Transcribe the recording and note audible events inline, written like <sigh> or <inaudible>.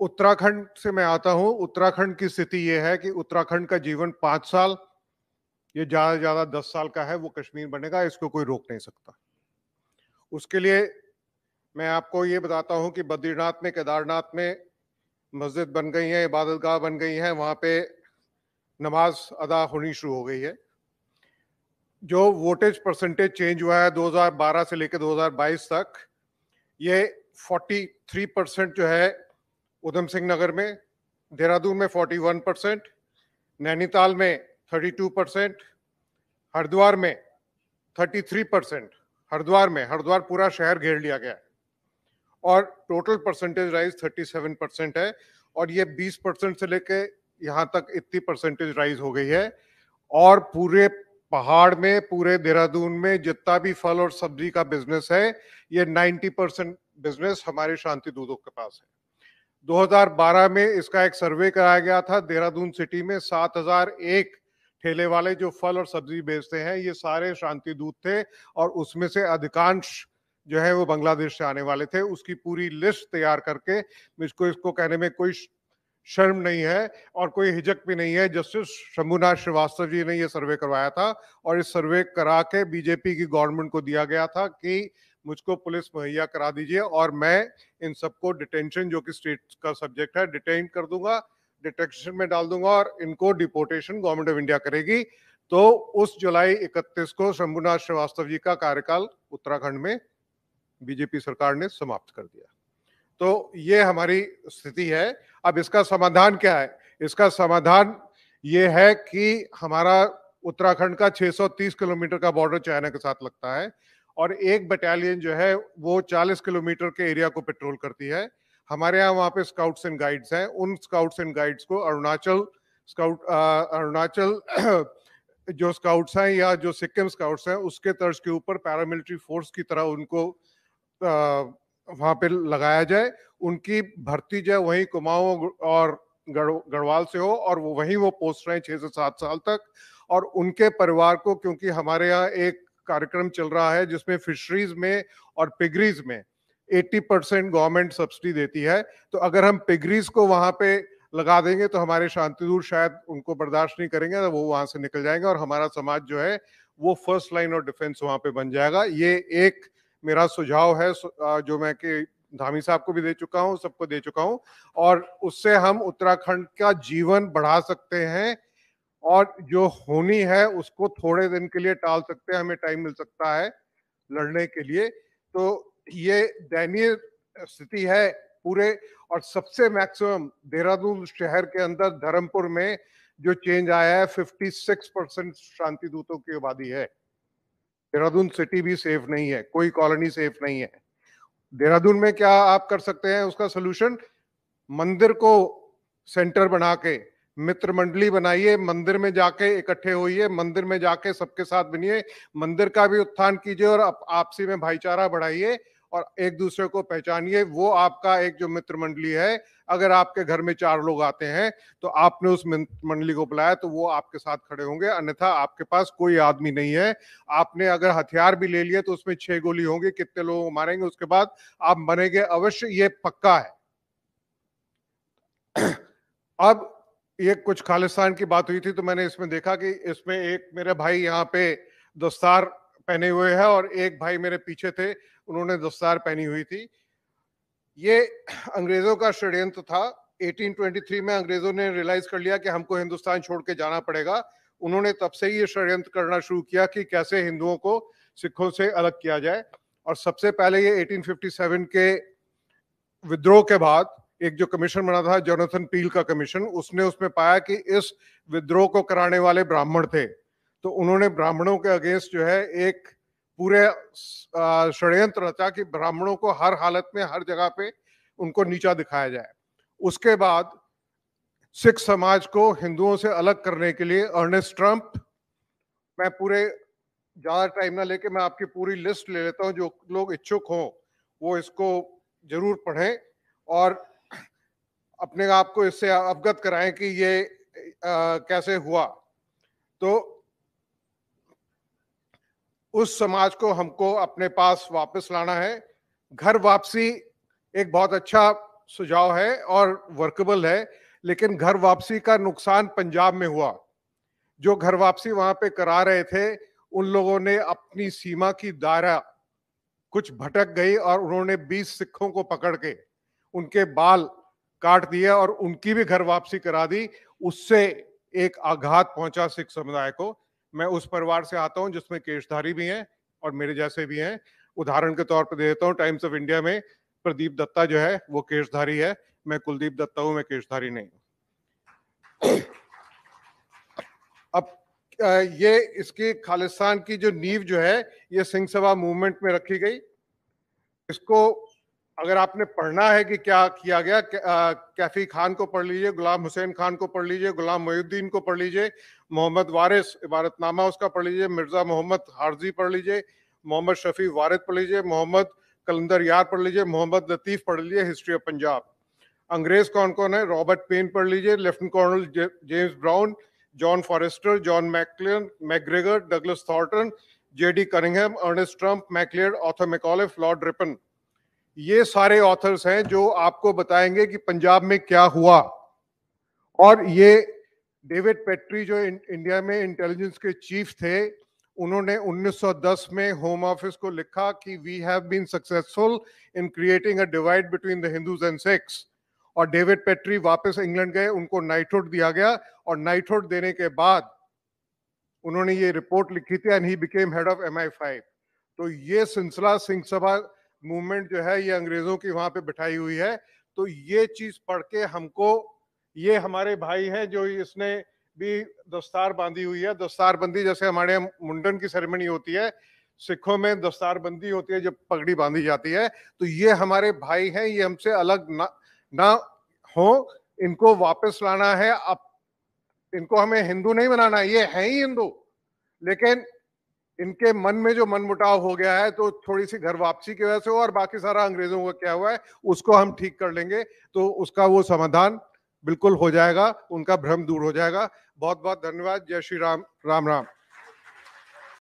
उत्तराखंड से मैं आता हूं उत्तराखंड की स्थिति यह है कि उत्तराखंड का जीवन पांच साल ये ज्यादा से ज्यादा दस साल का है वो कश्मीर बनेगा इसको कोई रोक नहीं सकता उसके लिए मैं आपको ये बताता हूं कि बद्रीनाथ में केदारनाथ में मस्जिद बन गई है इबादत गाह बन गई है वहां पे नमाज अदा होनी शुरू हो गई है जो वोटेज परसेंटेज चेंज हुआ है 2012 से लेकर 2022 तक ये 43 परसेंट जो है उधम सिंह नगर में देहरादून में 41 परसेंट नैनीताल में 32 परसेंट हरिद्वार में 33 परसेंट हरिद्वार में हरिद्वार पूरा शहर घेर लिया गया है और टोटल परसेंटेज राइज 37 परसेंट है और ये 20 परसेंट से लेके यहाँ तक इतनी परसेंटेज राइज हो गई है और पूरे पहाड़ में पूरे देहरादून में जितना भी फल और सब्जी का बिजनेस है ये 90 परसेंट बिजनेस हमारे शांति दूधों के पास है 2012 में इसका एक सर्वे कराया गया था देहरादून सिटी में 7001 ठेले वाले जो फल और सब्जी बेचते हैं ये सारे शांति दूत थे और उसमें से अधिकांश जो है वो बांग्लादेश से आने वाले थे उसकी पूरी लिस्ट तैयार करके मुझको इसको कहने में कोई शर्म नहीं है और कोई हिजक भी नहीं है जस्टिस शंभुनाथ श्रीवास्तव जी ने ये सर्वे करवाया था और इस सर्वे करा के बीजेपी की गवर्नमेंट को दिया गया था कि मुझको पुलिस मुहैया करा दीजिए और मैं इन सबको डिटेंशन जो कि स्टेट का सब्जेक्ट है डिटेन कर दूंगा डिटेक्शन में डाल दूंगा और इनको डिपोर्टेशन गवर्नमेंट ऑफ इंडिया करेगी तो उस जुलाई 31 को शंभुनाथ श्रीवास्तव जी का कार्यकाल उत्तराखंड में बीजेपी सरकार ने समाप्त कर दिया तो ये हमारी स्थिति है अब इसका समाधान क्या है इसका समाधान ये है कि हमारा उत्तराखंड का 630 किलोमीटर का बॉर्डर चाइना के साथ लगता है और एक बटालियन जो है वो 40 किलोमीटर के एरिया को पेट्रोल करती है हमारे यहाँ वहाँ पे स्काउट्स एंड गाइड्स हैं उन स्काउट्स एंड गाइड्स को अरुणाचल स्काउट अरुणाचल <clears throat> जो स्काउट्स हैं या जो सिक्किम स्काउट्स हैं उसके तर्ज के ऊपर पैरामिलिट्री फोर्स की तरह उनको वहाँ पे लगाया जाए उनकी भर्ती जो है वहीं कुमाऊँ और गढ़वाल से हो और वो वहीं वो पोस्ट रहे छः से सात साल तक और उनके परिवार को क्योंकि हमारे यहाँ एक कार्यक्रम चल रहा है जिसमें फिशरीज में और पिगरीज में 80 परसेंट गवर्नमेंट सब्सिडी देती है तो अगर हम पिगरीज को वहां पे लगा देंगे तो हमारे शांतिदूर शायद उनको बर्दाश्त नहीं करेंगे तो वो वहां से निकल जाएंगे और हमारा समाज जो है वो फर्स्ट लाइन ऑफ डिफेंस वहां पे बन जाएगा ये एक मेरा सुझाव है जो मैं कि धामी साहब को भी दे चुका हूँ सबको दे चुका हूँ और उससे हम उत्तराखंड का जीवन बढ़ा सकते हैं और जो होनी है उसको थोड़े दिन के लिए टाल सकते हैं हमें टाइम मिल सकता है लड़ने के लिए तो ये दयनीय स्थिति है पूरे और सबसे मैक्सिमम देहरादून शहर के अंदर धर्मपुर में जो चेंज आया है 56 परसेंट शांति दूतों की आबादी है देहरादून सिटी भी सेफ नहीं है कोई कॉलोनी सेफ नहीं है देहरादून में क्या आप कर सकते हैं उसका सोल्यूशन मंदिर को सेंटर बना के मित्र मंडली बनाइए मंदिर में जाके इकट्ठे होइए मंदिर में जाके सबके साथ बनिए मंदिर का भी उत्थान कीजिए और आप आपसी में भाईचारा बढ़ाइए और एक दूसरे को पहचानिए वो आपका एक जो मित्र मंडली है अगर आपके घर में चार लोग आते हैं तो आपने उस मित्र मंडली को बुलाया तो वो आपके साथ खड़े होंगे अन्यथा आपके पास कोई आदमी नहीं है आपने अगर हथियार भी ले लिए तो उसमें छह गोली होंगी कितने लोग मारेंगे उसके बाद आप मरेंगे अवश्य ये पक्का है <clears throat> अब ये कुछ खालिस्तान की बात हुई थी तो मैंने इसमें देखा कि इसमें एक मेरे भाई यहाँ पे दस्तार पहने हुए है और एक भाई मेरे पीछे थे उन्होंने दस्तार पहनी हुई थी ये अंग्रेजों का षड्यंत्र था 1823 में अंग्रेजों ने रियलाइज कर लिया कि हमको हिंदुस्तान छोड़ के जाना पड़ेगा उन्होंने तब से ही ये षड्यंत्र करना शुरू किया कि कैसे हिंदुओं को सिखों से अलग किया जाए और सबसे पहले ये 1857 के विद्रोह के बाद एक जो कमीशन बना था जोनाथन पील का कमीशन उसने उसमें पाया कि इस विद्रोह को कराने वाले ब्राह्मण थे तो उन्होंने ब्राह्मणों के अगेंस्ट जो है एक पूरे षड्यंत्र रचा कि ब्राह्मणों को हर हालत में हर जगह पे उनको नीचा दिखाया जाए उसके बाद सिख समाज को हिंदुओं से अलग करने के लिए अर्नेस्ट ट्रम्प मैं पूरे ज़्यादा टाइम ना लेके मैं आपकी पूरी लिस्ट ले लेता हूँ जो लोग इच्छुक हों वो इसको जरूर पढ़ें और अपने आप को इससे अवगत कराएं कि ये आ, कैसे हुआ तो उस समाज को हमको अपने पास वापस लाना है घर वापसी एक बहुत अच्छा सुझाव है और वर्कबल है लेकिन घर वापसी का नुकसान पंजाब में हुआ जो घर वापसी वहां पे करा रहे थे उन लोगों ने अपनी सीमा की दायरा कुछ भटक गई और उन्होंने 20 सिखों को पकड़ के उनके बाल काट दिया और उनकी भी घर वापसी करा दी उससे एक आघात पहुंचा सिख समुदाय को मैं उस परिवार से आता हूं जिसमें केशधारी भी हैं और मेरे जैसे भी हैं उदाहरण के तौर पर देता हूं टाइम्स ऑफ इंडिया में प्रदीप दत्ता जो है वो केशधारी है मैं कुलदीप दत्ता हूं मैं केशधारी नहीं अब ये इसके खालिस्तान की जो नींव जो है ये सिंह सभा मूवमेंट में रखी गई इसको अगर आपने पढ़ना है कि क्या किया गया कैफी खान को पढ़ लीजिए गुलाम हुसैन खान को पढ़ लीजिए गुलाम मोहुद्दीन को पढ़ लीजिए मोहम्मद वारिस इबारतनामा उसका पढ़ लीजिए मिर्ज़ा मोहम्मद हारजी पढ़ लीजिए मोहम्मद शफी वारिद पढ़ लीजिए मोहम्मद कलंदर यार पढ़ लीजिए मोहम्मद लतीफ़ पढ़ लीजिए हिस्ट्री ऑफ पंजाब अंग्रेज़ कौन कौन है रॉबर्ट पेन पढ़ लीजिए lieutenant colonel James Brown John Forrester John McLean McGregor Douglas Thornton J D करिंगहम Ernest Trumpp McLear Arthur Macauliffe Lord Ripon ये सारे ऑथर्स हैं जो आपको बताएंगे कि पंजाब में क्या हुआ और ये डेविड पेट्री जो इंडिया में इंटेलिजेंस के चीफ थे उन्होंने 1910 में होम ऑफिस को लिखा कि we have been successful in creating a divide between the Hindus and Sikhs और डेविड पेट्री वापस इंग्लैंड गए उनको नाइटहुड दिया गया और नाइटहुड देने के बाद उन्होंने ये रिपोर्ट लिखी थी and he became head of M I five तो ये सिलसिला सिंह सभा मूवमेंट जो है ये अंग्रेजों की वहां पे बिठाई हुई है तो ये चीज पढ़ के हमको ये हमारे भाई हैं जो इसने भी दस्तार बांधी हुई है दस्तार बंदी जैसे हमारे मुंडन की सेरेमनी होती है सिखों में दस्तार बंदी होती है जब पगड़ी बांधी जाती है तो ये हमारे भाई हैं ये हमसे अलग ना ना हो इनको वापस लाना है अब इनको हमें हिंदू नहीं बनाना ये है ही हिंदू लेकिन इनके मन में जो मनमुटाव हो गया है तो थोड़ी सी घर वापसी की वजह से और बाकी सारा अंग्रेजों का क्या हुआ है उसको हम ठीक कर लेंगे तो उसका वो समाधान बिल्कुल हो जाएगा उनका भ्रम दूर हो जाएगा बहुत बहुत धन्यवाद जय श्री राम राम राम